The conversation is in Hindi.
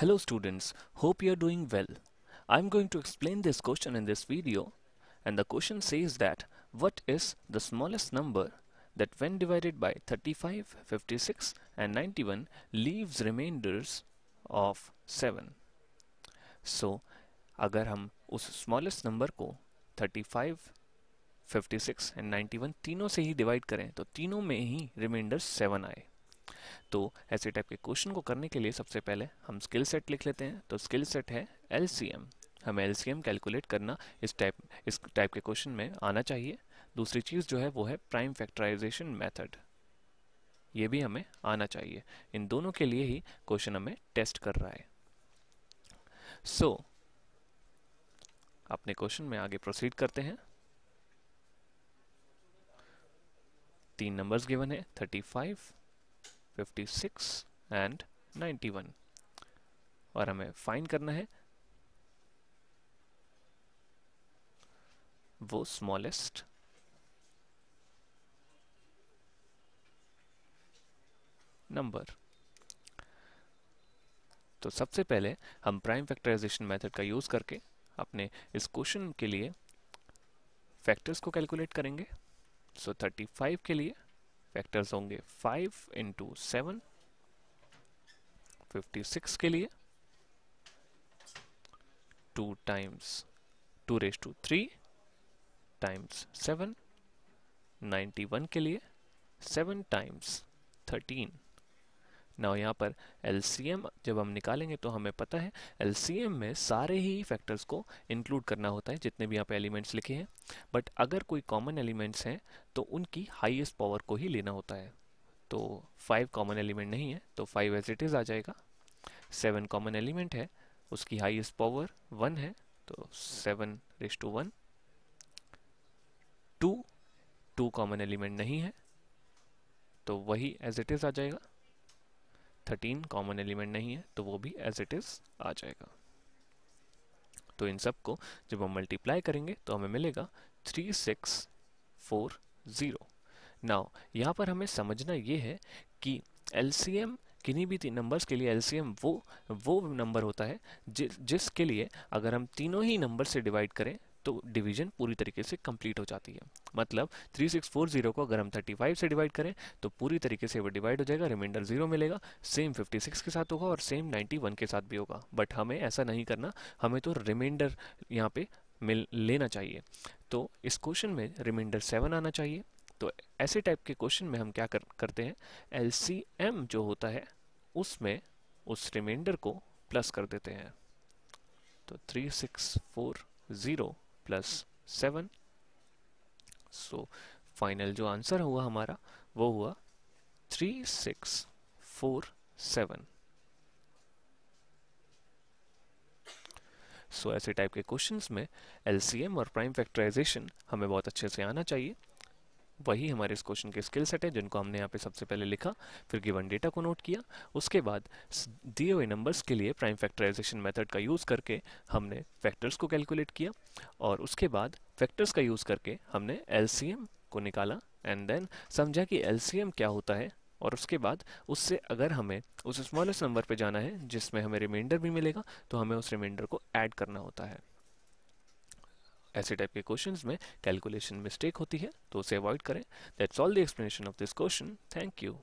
Hello students, hope you are doing well. I'm going to explain this question in this video and the question says that what is the smallest number that when divided by 35, 56 and 91 leaves remainders of 7. So agar hum us smallest number ko 35, 56 and 91 तीनों से ही divide करें तो तीनों में ही रिमाइंडर 7 आए तो ऐसे टाइप के क्वेश्चन को करने के लिए सबसे पहले हम स्किल सेट लिख लेते हैं तो स्किल सेट है एल हमें एल कैलकुलेट करना इस टाइप इस टाइप के क्वेश्चन में आना चाहिए दूसरी चीज़ जो है वो है प्राइम फैक्टराइजेशन मेथड ये भी हमें आना चाहिए इन दोनों के लिए ही क्वेश्चन हमें टेस्ट कर रहा है सो so, अपने क्वेश्चन में आगे प्रोसीड करते हैं तीन नंबर्स गिवन है थर्टी फाइव 56 एंड 91 और हमें फाइंड करना है वो स्मॉलेस्ट नंबर तो सबसे पहले हम प्राइम फैक्टराइजेशन मेथड का यूज़ करके अपने इस क्वेश्चन के लिए फैक्टर्स को कैलकुलेट करेंगे सो so 35 के लिए फैक्टर्स होंगे five into seven fifty six के लिए two times two raise to three times seven ninety one के लिए सेवन टाइम्स थर्टीन ना यहाँ पर एल जब हम निकालेंगे तो हमें पता है एल में सारे ही फैक्टर्स को इंक्लूड करना होता है जितने भी यहाँ पे एलिमेंट्स लिखे हैं बट अगर कोई कॉमन एलिमेंट्स हैं तो उनकी हाईएस्ट पावर को ही लेना होता है तो फाइव कॉमन एलिमेंट नहीं है तो फाइव एज इट इज़ आ जाएगा सेवन कॉमन एलिमेंट है उसकी हाइएस्ट पावर वन है तो seven raise to one two two common element नहीं है तो वही एज इट इज़ आ जाएगा थर्टीन कॉमन एलिमेंट नहीं है तो वो भी एज इट इज़ आ जाएगा तो इन सब को जब हम मल्टीप्लाई करेंगे तो हमें मिलेगा three six four zero now यहाँ पर हमें समझना ये है कि एल किन्हीं भी नंबर्स के लिए एल वो वो नंबर होता है जि, जिसके लिए अगर हम तीनों ही नंबर से डिवाइड करें तो डिवीजन पूरी तरीके से कंप्लीट हो जाती है मतलब 3640 को अगर हम 35 से डिवाइड करें तो पूरी तरीके से वो डिवाइड हो जाएगा रिमाइंडर जीरो मिलेगा सेम 56 के साथ होगा और सेम 91 के साथ भी होगा बट हमें ऐसा नहीं करना हमें तो रिमाइंडर यहाँ पे मिल लेना चाहिए तो इस क्वेश्चन में रिमाइंडर सेवन आना चाहिए तो ऐसे टाइप के क्वेश्चन में हम क्या कर, करते हैं एल जो होता है उसमें उस रिमाइंडर को प्लस कर देते हैं तो three six four zero plus seven so final जो आंसर हुआ हमारा वो हुआ three six four seven so ऐसे टाइप के क्वेश्चंस में एलसीएम और प्राइम फैक्टराइजेशन हमें बहुत अच्छे से आना चाहिए वही हमारे इस क्वेश्चन के स्किल सेट है जिनको हमने यहाँ पे सबसे पहले लिखा फिर गिवन डेटा को नोट किया उसके बाद दिए हुए नंबर्स के लिए प्राइम फैक्टराइजेशन मेथड का यूज़ करके हमने फैक्टर्स को कैलकुलेट किया और उसके बाद फैक्टर्स का यूज़ करके हमने एल को निकाला एंड देन समझा कि एल क्या होता है और उसके बाद उससे अगर हमें उस स्मॉलेस्ट नंबर पर जाना है जिसमें हमें रिमाइंडर भी मिलेगा तो हमें उस रिमाइंडर को ऐड करना होता है ऐसे टाइप के क्वेश्चन में कैलकुलेशन मिस्टेक होती है तो उसे अवॉइड करें that's all the explanation of this question thank you